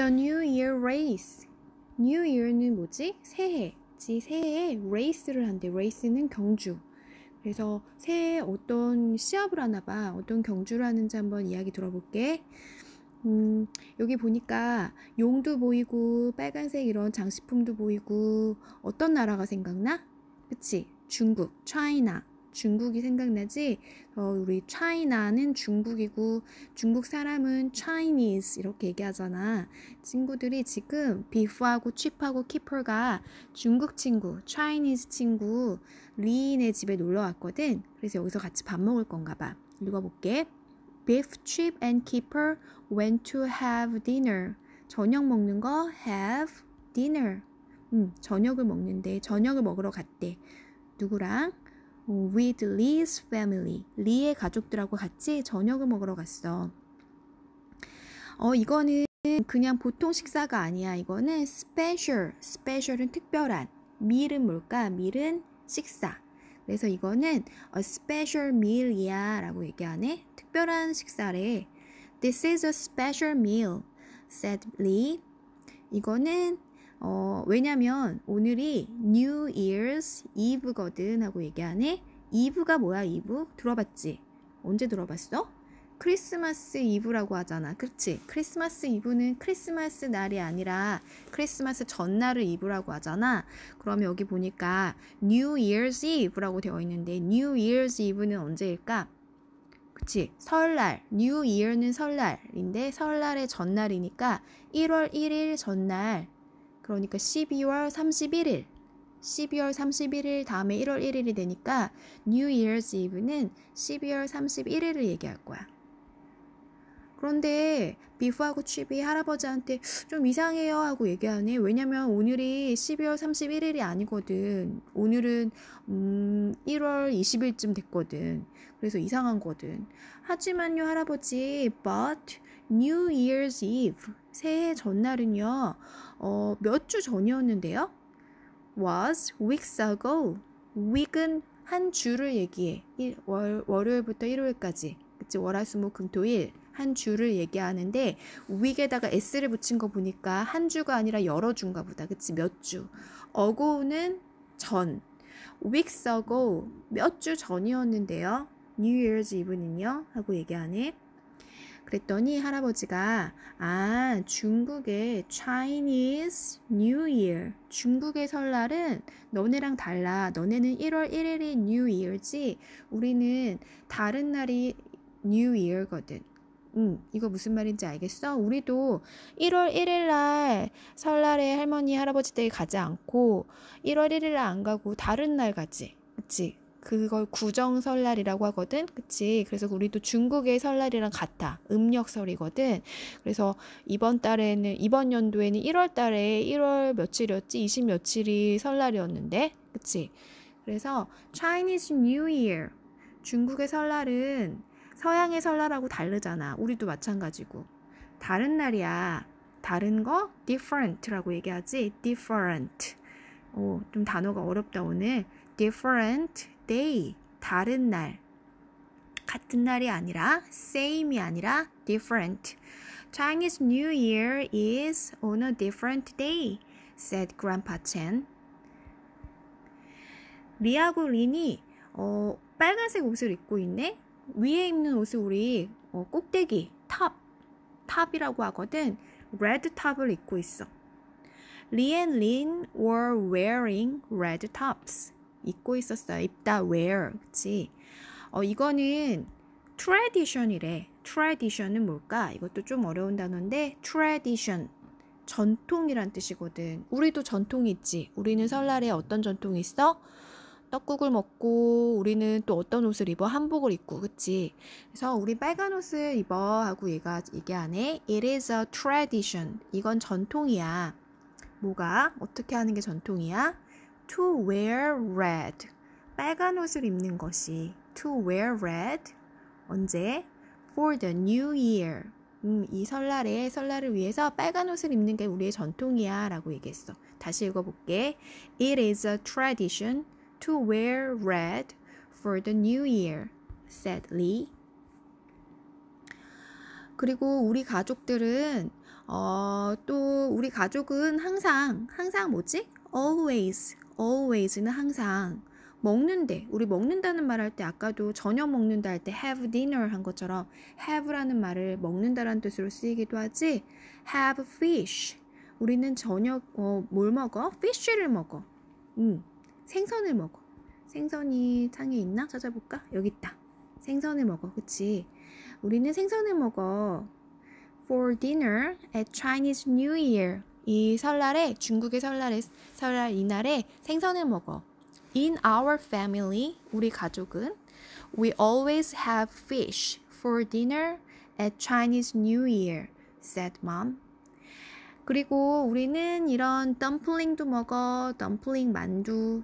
The New Year Race. New Year는 뭐지? 새해. 지 새해에 a c e 를 한대. r a c e 는 경주. 그래서 새해 어떤 시합을 하나 봐. 어떤 경주를 하는지 한번 이야기 들어볼게. 음, 여기 보니까 용도 보이고 빨간색 이런 장식품도 보이고 어떤 나라가 생각나? 그치? 중국, 차이나. 중국이 생각나지 어, 우리 차이나는 중국이고 중국 사람은 Chinese 이렇게 얘기하잖아 친구들이 지금 비프하고 칩하고 키퍼가 중국 친구 Chinese 친구 리인의 집에 놀러 왔거든 그래서 여기서 같이 밥 먹을 건가 봐 읽어볼게 Beef, Chip and Keeper went to have dinner 저녁 먹는 거 have dinner 음, 저녁을 먹는데 저녁을 먹으러 갔대 누구랑? 어, with Lee's family. 리의 가족들하고 같이 저녁을 먹으러 갔어. 어, 이거는 그냥 보통 식사가 아니야. 이거는 special. special은 특별한. 밀은 뭘까? 밀은 식사. 그래서 이거는 a special meal이야 라고 얘기하네. 특별한 식사래. This is a special meal, said Lee. 이거는 어, 왜냐면 오늘이 New Year's Eve거든 하고 얘기하네. 이브가 뭐야, 이브? 들어봤지? 언제 들어봤어? 크리스마스 이브라고 하잖아. 그렇지? 크리스마스 이브는 크리스마스 날이 아니라 크리스마스 전날을 이브라고 하잖아. 그럼 여기 보니까 New Year's Eve라고 되어 있는데 New Year's Eve는 언제일까? 그치? 설날. New Year는 설날인데 설날의 전날이니까 1월 1일 전날 그러니까 12월 31일 12월 31일 다음에 1월 1일이 되니까 New Year's Eve는 12월 31일을 얘기할 거야. 그런데 비프하고 취비 할아버지한테 좀 이상해요 하고 얘기하네. 왜냐면 오늘이 12월 31일이 아니거든. 오늘은 음 1월 20일쯤 됐거든. 그래서 이상한 거든. 하지만요 할아버지, but New Year's Eve, 새해 전날은요, 어, 몇 주 전이었는데요. was weeks ago. week은 한 주를 얘기해. 일, 월, 월요일부터 일요일까지. 그치? 월화수목금토일. 한 주를 얘기하는데 week에다가 s를 붙인 거 보니까 한 주가 아니라 여러 주인가 보다. 그치? 몇 주. 어고는 전. weeks ago. 몇 주 전이었는데요. New Year's Eve는요? 하고 얘기하네. 그랬더니 할아버지가 아 중국의 Chinese New Year 중국의 설날은 너네랑 달라 너네는 1월 1일이 New Year지 우리는 다른 날이 New Year거든 음, 이거 무슨 말인지 알겠어? 우리도 1월 1일 날 설날에 할머니 할아버지 댁에 가지 않고 1월 1일 날 안 가고 다른 날 가지. 그치? 그걸 구정 설날이라고 하거든. 그치? 그래서 우리도 중국의 설날이랑 같아. 음력설이거든. 그래서 이번 달에는, 이번 연도에는 1월 달에 1월 며칠이었지? 20 며칠이 설날이었는데. 그치? 그래서 Chinese New Year. 중국의 설날은 서양의 설날하고 다르잖아. 우리도 마찬가지고. 다른 날이야. 다른 거 different라고 얘기하지. different. 오, 좀 단어가 어렵다 오늘. different day, 다른 날. 같은 날이 아니라 same이 아니라 different. Chinese New Year is on a different day, said Grandpa Chen. 리하고 린이 어, 빨간색 옷을 입고 있네. 위에 입는 옷을 우리 어, 꼭대기 탑 탑이라고 하거든. 레드 탑을 입고 있어. Lee and Lin were wearing red tops. 입고 있었어요. 입다 wear. 그치? 어, 이거는 tradition이래. tradition은 뭘까? 이것도 좀 어려운 단어인데 tradition. 전통이란 뜻이거든. 우리도 전통이 있지. 우리는 설날에 어떤 전통이 있어? 떡국을 먹고 우리는 또 어떤 옷을 입어? 한복을 입고. 그치? 그래서 우리 빨간 옷을 입어 하고 얘가 얘기하네. It is a tradition. 이건 전통이야. 뭐가? 어떻게 하는 게 전통이야? to wear red. 빨간 옷을 입는 것이 to wear red. 언제? for the new year. 음, 이 설날에 설날을 위해서 빨간 옷을 입는 게 우리의 전통이야라고 얘기했어. 다시 읽어 볼게. It is a tradition to wear red for the new year. said Lee. 그리고 우리 가족들은 어, 또 우리 가족은 항상 항상 뭐지? always always는 항상 먹는데 우리 먹는다는 말 할 때 아까도 저녁 먹는다 할 때 have dinner 한 것처럼 have라는 말을 먹는다라는 뜻으로 쓰이기도 하지 have fish 우리는 저녁 어, 뭘 먹어? fish를 먹어 음, 생선을 먹어 생선이 창에 있나? 찾아볼까? 여기 있다 생선을 먹어 그치? 우리는 생선을 먹어 for dinner at Chinese New Year 이 설날에 중국의 설날에 설날 이날에 생선을 먹어. In our family, 우리 가족은 we always have fish for dinner at Chinese New Year, said mom. 그리고 우리는 이런 덤플링도 먹어. 덤플링 만두.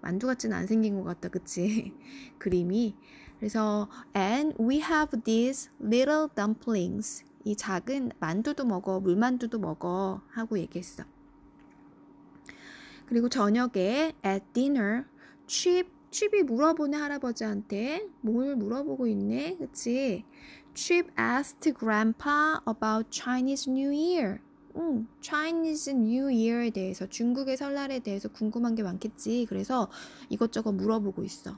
만두 같진 안 생긴 것 같다. 그치? 그림이. 그래서 and we have these little dumplings 이 작은 만두도 먹어, 물만두도 먹어 하고 얘기했어. 그리고 저녁에 at dinner Chip, Chip이 물어보네 할아버지한테 뭘 물어보고 있네, 그치? Chip asked grandpa about Chinese New Year. 응, Chinese New Year에 대해서 중국의 설날에 대해서 궁금한 게 많겠지. 그래서 이것저것 물어보고 있어.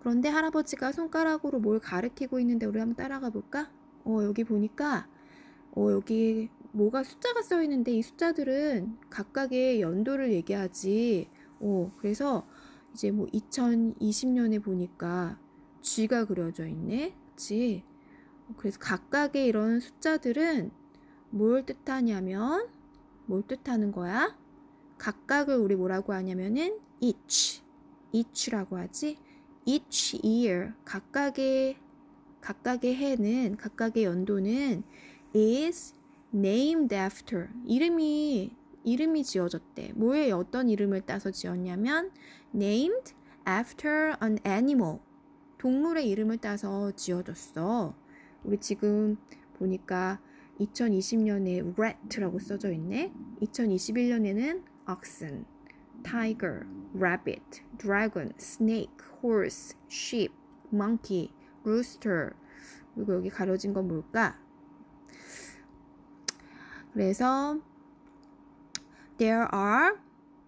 그런데 할아버지가 손가락으로 뭘가르키고 있는데 우리 한번 따라가 볼까? 어, 여기 보니까 어, 여기 뭐가 숫자가 써 있는데 이 숫자들은 각각의 연도를 얘기하지. 어, 그래서 이제 뭐 2020년에 보니까 G가 그려져 있네. 그치? 그래서 각각의 이런 숫자들은 뭘 뜻하냐면 뭘 뜻하는 거야? 각각을 우리 뭐라고 하냐면은 each, each라고 하지. each year 각각의 각각의 해는 각각의 연도는 is named after 이름이 이름이 지어졌대. 뭐에 어떤 이름을 따서 지었냐면 named after an animal 동물의 이름을 따서 지어졌어. 우리 지금 보니까 2020년에 rat라고 써져 있네. 2021년에는 oxen, tiger, rabbit, dragon, snake, horse, sheep, monkey, rooster. 그리고 여기 가려진 건 뭘까? 그래서 there are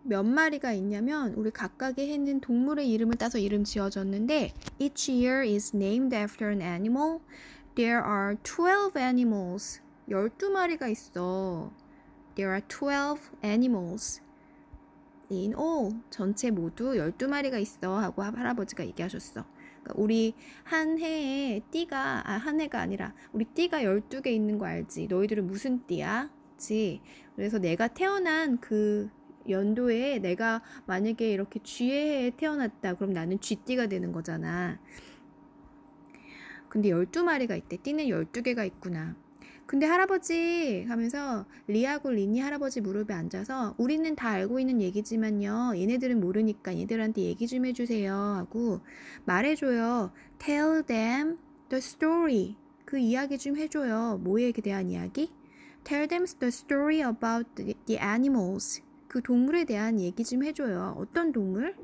몇 마리가 있냐면 우리 각각의 있는 동물의 이름을 따서 이름 지어줬는데 each year is named after an animal. There are 12 animals. 12마리가 있어. There are 12 animals. in all 전체 모두 12마리가 있어 하고 할아버지가 얘기하셨어. 그러니까 우리 한 해에 띠가 아, 한 해가 아니라 우리 띠가 12개 있는 거 알지? 너희들은 무슨 띠야? 없지. 그래서 내가 태어난 그 연도에 내가 만약에 이렇게 쥐해에 태어났다. 그럼 나는 쥐띠가 되는 거잖아. 근데 12마리가 있대. 띠는 12개가 있구나. 근데 할아버지 하면서 리하고 리니 할아버지 무릎에 앉아서 우리는 다 알고 있는 얘기지만요. 얘네들은 모르니까 얘들한테 얘기 좀 해주세요. 하고 말해줘요. Tell them the story. 그 이야기 좀 해줘요. 뭐에 대한 이야기? Tell them the story about the animals. 그 동물에 대한 얘기 좀 해줘요. 어떤 동물?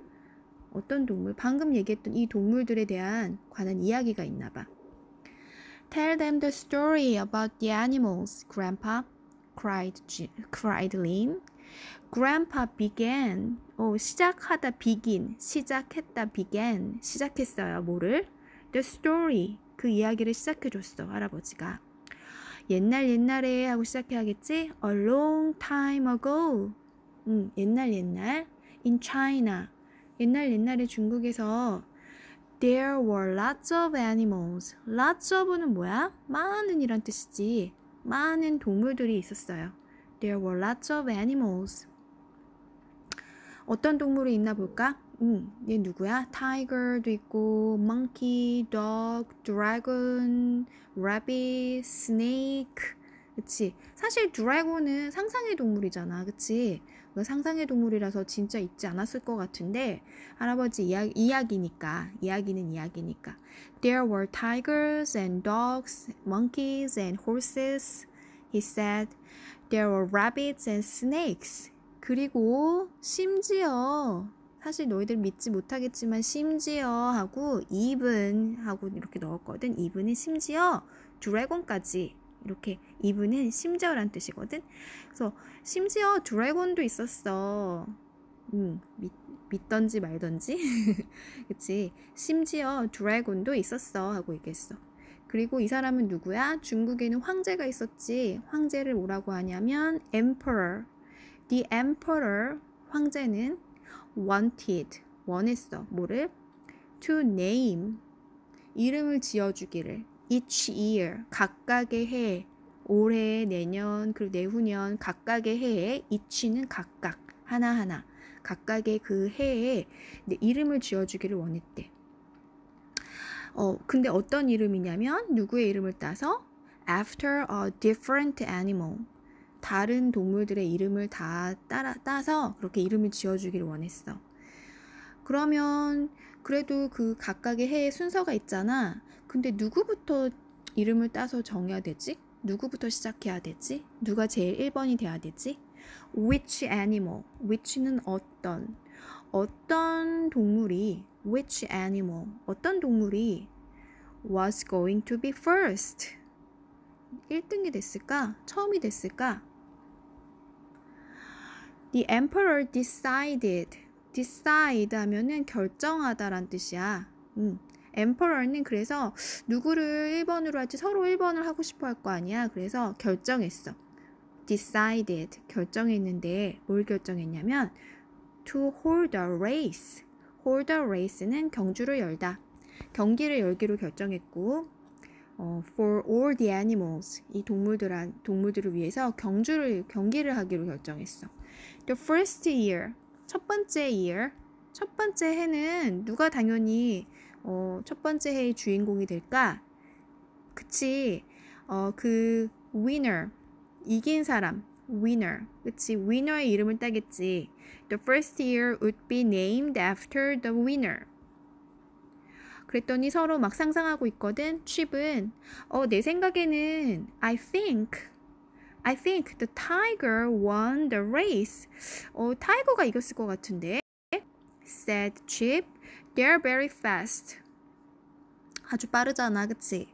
어떤 동물? 방금 얘기했던 이 동물들에 대한 관한 이야기가 있나 봐. Tell them the story about the animals, Grandpa. cried, cried Lin. Grandpa began. 어, 시작하다 begin. 시작했다 began. 시작했어요. 뭐를? The story. 그 이야기를 시작해줬어. 할아버지가. 옛날 옛날에 하고 시작해야겠지? A long time ago. 음, 옛날 옛날. In China. 옛날 옛날에 중국에서 There were lots of animals. Lots of는 뭐야? 많은 이란 뜻이지. 많은 동물들이 있었어요. There were lots of animals. 어떤 동물이 있나 볼까? 음, 얘 누구야? 타이거도 있고, monkey, dog, dragon, rabbit, snake. 그치? 사실 드래곤은 상상의 동물이잖아. 그치? 상상의 동물이라서 진짜 있지 않았을 것 같은데, 할아버지 이야, 이야기니까, 이야기는 이야기니까. There were tigers and dogs, monkeys and horses. He said, There were rabbits and snakes. 그리고 심지어 사실 너희들 믿지 못하겠지만 심지어 하고 even 하고 이렇게 넣었거든. even이 심지어 드래곤까지 이렇게 even은 심지어란 뜻이거든. 그래서 심지어 드래곤도 있었어. 음, 믿, 믿던지 말던지. 그치. 심지어 드래곤도 있었어. 하고 얘기했어. 그리고 이 사람은 누구야? 중국에는 황제가 있었지. 황제를 뭐라고 하냐면 emperor The emperor 황제는 wanted 원했어 뭐를 to name 이름을 지어주기를 each year 각각의 해 올해 내년 그리고 내후년 각각의 해에 each는 각각 하나하나 각각의 그 해에 이름을 지어주기를 원했대. 어 근데 어떤 이름이냐면 누구의 이름을 따서 after a different animal 다른 동물들의 이름을 다 따라, 따서 그렇게 이름을 지어주기를 원했어. 그러면 그래도 그 각각의 해의 순서가 있잖아. 근데 누구부터 이름을 따서 정해야 되지? 누구부터 시작해야 되지? 누가 제일 1번이 돼야 되지? Which animal? Which는 어떤? 어떤 동물이 which animal? 어떤 동물이 was going to be first? 1등이 됐을까? 처음이 됐을까? The emperor decided. decide 하면은 결정하다란 뜻이야. 음. emperor는 그래서 누구를 1번으로 할지 서로 1번을 하고 싶어 할 거 아니야. 그래서 결정했어. decided. 결정했는데 뭘 결정했냐면 to hold a race. hold a race는 경주를 열다. 경기를 열기로 결정했고 어, for all the animals 이 동물들한 동물들을 위해서 경주를 경기를 하기로 결정했어. The first year. 첫 번째 year. 첫 번째 해는 누가 당연히 어, 첫 번째 해의 주인공이 될까? 그치. 어, 그 winner. 이긴 사람. winner. 그치. winner의 이름을 따겠지. The first year would be named after the winner. 그랬더니 서로 막 상상하고 있거든. 취은 어, 내 생각에는 I think I think the tiger won the race. 어, 타이거가 이겼을 것 같은데. said Chip. They're very fast. 아주 빠르잖아, 그치?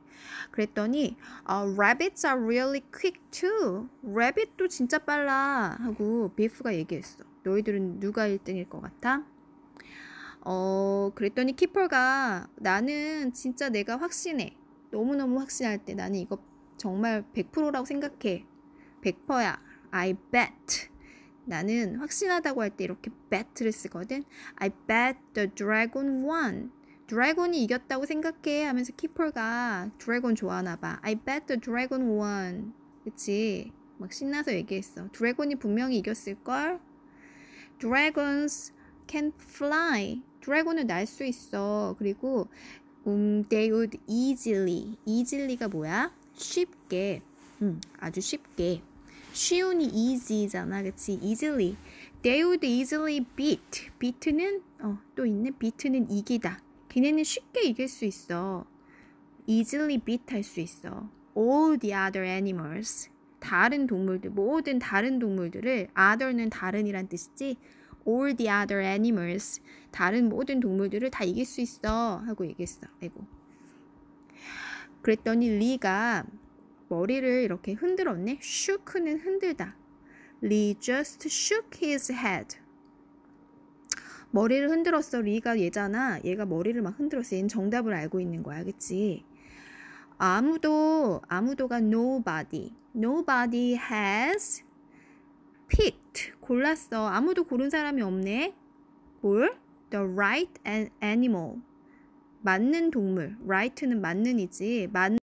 그랬더니 uh, rabbits are really quick too. rabbit도 진짜 빨라 하고 비프가 얘기했어. 너희들은 누가 1등일 것 같아? 어, 그랬더니 키퍼가 나는 진짜 내가 확신해. 너무너무 확신할 때 나는 이거 정말 100%라고 생각해. 100%야. I bet. 나는 확신하다고 할 때 이렇게 bet를 쓰거든. I bet the dragon won. 드래곤이 이겼다고 생각해 하면서 키퍼가 드래곤 좋아하나 봐. I bet the dragon won. 그치? 막 신나서 얘기했어. 드래곤이 분명히 이겼을걸? Dragons can fly. 드래곤은 날 수 있어. 그리고 um, they would easily. easily가 뭐야? 쉽게. 음, 아주 쉽게. 쉬운이 easy잖아, 그치? easily. They would easily beat. beat는 어, 또 있네. beat는 이기다. 걔네는 쉽게 이길 수 있어. easily beat 할 수 있어. all the other animals. 다른 동물들, 모든 다른 동물들을 other는 다른이란 뜻이지. all the other animals. 다른 모든 동물들을 다 이길 수 있어 하고 얘기했어. 아이고. 그랬더니 리가 머리를 이렇게 흔들었네. shook는 흔들다. Lee just shook his head. 머리를 흔들었어. 리가 얘잖아. 얘가 머리를 막 흔들었어. 얘는 정답을 알고 있는 거야. 그치? 아무도, 아무도가 nobody. Nobody has picked. 골랐어. 아무도 고른 사람이 없네. 뭘? The right animal. 맞는 동물. right는 맞는이지. 맞는